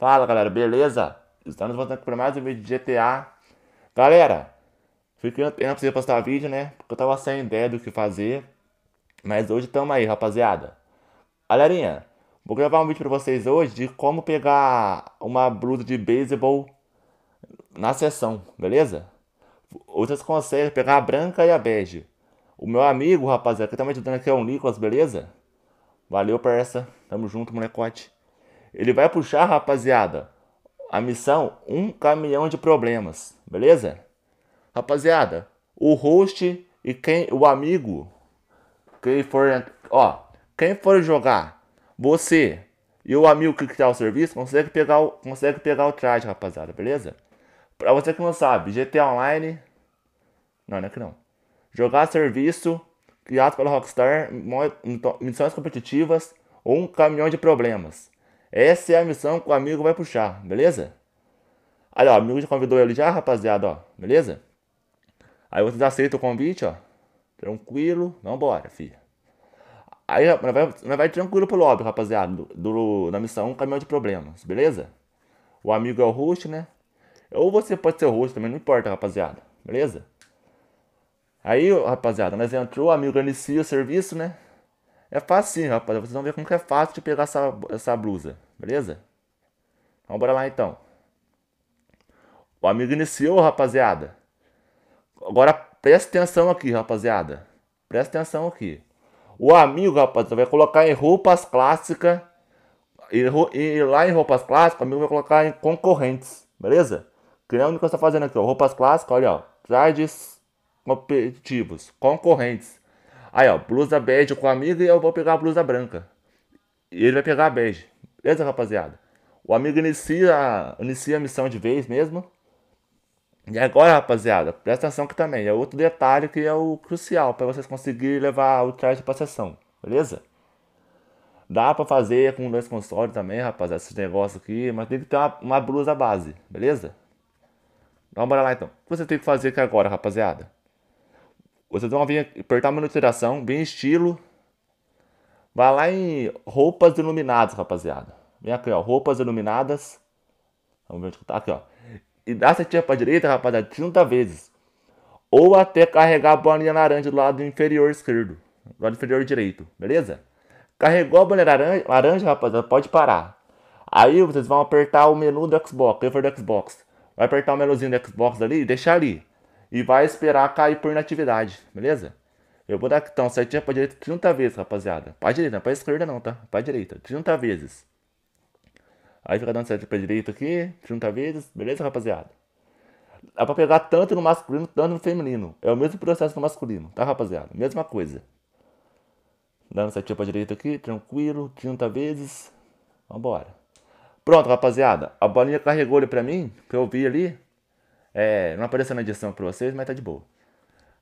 Fala galera, beleza? Estamos voltando para mais um vídeo de GTA. Galera, fiquei um tempo sem postar vídeo, né? Porque eu tava sem ideia do que fazer. Mas hoje estamos aí, rapaziada. Galerinha, vou gravar um vídeo para vocês hoje de como pegar uma blusa de beisebol na sessão, beleza? Vocês conseguem pegar a branca e a bege. O meu amigo, rapaziada, que tá me ajudando aqui é o Nicolas, beleza? Valeu, essa. Tamo junto, molecote. Ele vai puxar, rapaziada, a missão um caminhão de problemas, beleza? Rapaziada, o host e quem o amigo quem for, ó, quem for jogar, você e o amigo que criar o serviço consegue pegar o, consegue pegar o traje, rapaziada, beleza? Pra você que não sabe, GTA Online. Não, não é que não. Jogar serviço criado pela Rockstar, missões competitivas ou um caminhão de problemas. Essa é a missão que o amigo vai puxar, beleza? Aí, ó, o amigo já convidou ele já, rapaziada, ó, beleza? Aí vocês aceitam o convite, ó. Tranquilo, vambora, filho. Aí nós vai, vai tranquilo pro lobby, rapaziada, do, do, na missão um caminhão de problemas, beleza? O amigo é o host, né? Ou você pode ser o host também, não importa, rapaziada, beleza? Aí, rapaziada, nós entrou, o amigo inicia o serviço, né? É fácil rapaz. Vocês vão ver como que é fácil de pegar essa, essa blusa, beleza? Então bora lá então. O amigo iniciou, rapaziada. Agora presta atenção aqui, rapaziada. Presta atenção aqui. O amigo, rapaziada, vai colocar em roupas clássicas. E, e lá em roupas clássicas, o amigo vai colocar em concorrentes, beleza? Que é o único que você está fazendo aqui, ó. Roupas clássicas, olha, ó. Trajes competitivos, concorrentes. Aí, ó, blusa bege com a amiga e eu vou pegar a blusa branca. E ele vai pegar a bege. Beleza, rapaziada? O amigo inicia, inicia a missão de vez mesmo. E agora, rapaziada, presta atenção que também é outro detalhe que é o crucial para vocês conseguirem levar o traje para sessão, beleza? Dá para fazer com dois consoles também, rapaziada, esses negócios aqui, mas tem que ter uma, uma blusa base, beleza? Então lá então. O que você tem que fazer aqui agora, rapaziada? Vocês vão vir apertar manutenção, bem estilo. Vai lá em roupas iluminadas, rapaziada. Vem aqui, ó, roupas iluminadas. Vamos ver onde tá aqui, ó. E dá setinha pra direita, rapaziada, 30 vezes. Ou até carregar a bolinha laranja do lado inferior esquerdo. Do lado inferior direito, beleza? Carregou a bolinha laranja, laranja rapaziada, pode parar. Aí vocês vão apertar o menu do Xbox, cover do Xbox. Vai apertar o menuzinho do Xbox ali e deixar ali e vai esperar cair por inatividade, beleza? Eu vou dar então setinha para direita 30 vezes, rapaziada. Para direita, não para esquerda não, tá? Para direita, 30 vezes. Aí fica dando setinha para direita aqui, 30 vezes, beleza, rapaziada? Dá para pegar tanto no masculino, tanto no feminino. É o mesmo processo no masculino, tá, rapaziada? Mesma coisa. Dando setinha para direita aqui, tranquilo, 30 vezes. Vambora. Pronto, rapaziada. A bolinha carregou ali para mim, que eu vi ali. É, não apareceu na edição pra vocês, mas tá de boa.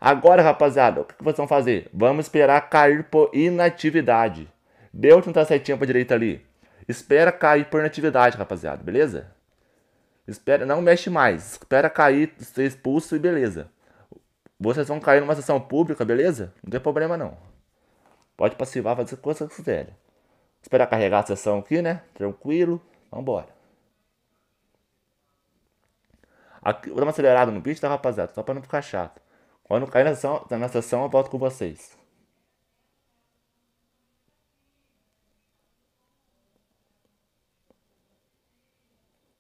Agora, rapaziada, o que, vocês vão fazer? Vamos esperar cair por inatividade. Deu tá setinha pra direita ali. Espera cair por inatividade, rapaziada, beleza? Espera, não mexe mais. Espera cair, ser expulso e beleza. Vocês vão cair numa sessão pública, beleza? Não tem problema não. Pode passivar, fazer coisa que quiserem. Espera carregar a sessão aqui, né? Tranquilo. Vambora. Aqui, vou dar uma acelerada no bicho, tá, rapaziada? Só pra não ficar chato. Quando cair na sessão, na sessão eu volto com vocês.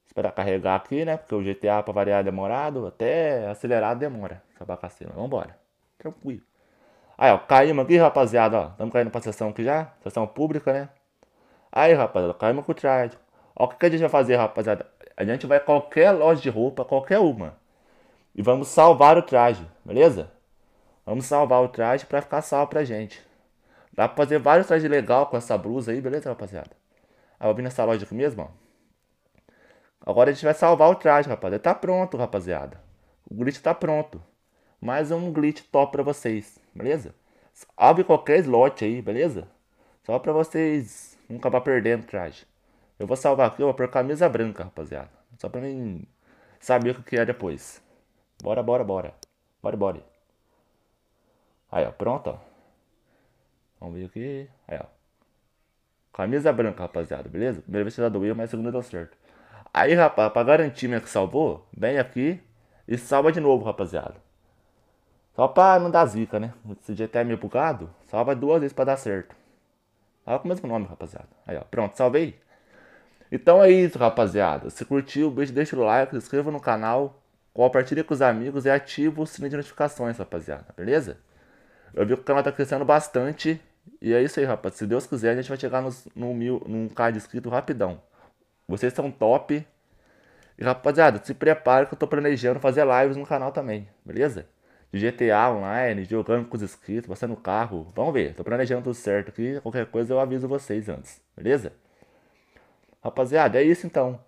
Esperar carregar aqui, né? Porque o GTA pra variar é demorado, até acelerado demora. Essa bacaceira. Vambora. Tranquilo. Aí, ó, caímos aqui, rapaziada, ó. Estamos caindo pra sessão aqui já. Sessão pública, né? Aí, rapaziada, caímos com o Triad. Ó, o que, que a gente vai fazer, rapaziada? A gente vai a qualquer loja de roupa, qualquer uma. E vamos salvar o traje, beleza? Vamos salvar o traje para ficar salvo pra gente. Dá pra fazer vários trajes legal com essa blusa aí, beleza, rapaziada? Ah, tá vou vir nessa loja aqui mesmo, ó. Agora a gente vai salvar o traje, rapaziada. Tá pronto, rapaziada. O glitch tá pronto. Mais um glitch top pra vocês, beleza? Abre qualquer slot aí, beleza? Só pra vocês não acabar perdendo o traje. Eu vou salvar aqui, eu vou pôr camisa branca, rapaziada. Só pra mim saber o que é depois. Bora, bora, bora. Bora, bora. Aí, ó, pronto, ó. Vamos ver aqui. É. Aí, ó. Camisa branca, rapaziada, beleza? Primeira vez que ela doeu, mas segunda deu certo. Aí, rapaz, pra garantir minha né, que salvou, vem aqui e salva de novo, rapaziada. Só pra não dar zica, né? Esse dia até é meio bugado, salva duas vezes pra dar certo. Olha com o mesmo nome, rapaziada. Aí, ó, pronto, salvei. Então é isso, rapaziada. Se curtiu, beijo, deixa o like, se inscreva no canal, compartilha com os amigos e ativa o sininho de notificações, rapaziada, beleza? Eu vi que o canal tá crescendo bastante. E é isso aí, rapaz. Se Deus quiser, a gente vai chegar nos, no mil, num card inscrito rapidão. Vocês são top. E rapaziada, se prepare que eu tô planejando fazer lives no canal também, beleza? De GTA online, jogando com os inscritos, passando no carro. Vamos ver, tô planejando tudo certo aqui. Qualquer coisa eu aviso vocês antes, beleza? Rapaziada, é isso então.